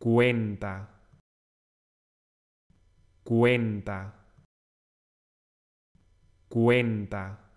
cuenta, cuenta, cuenta.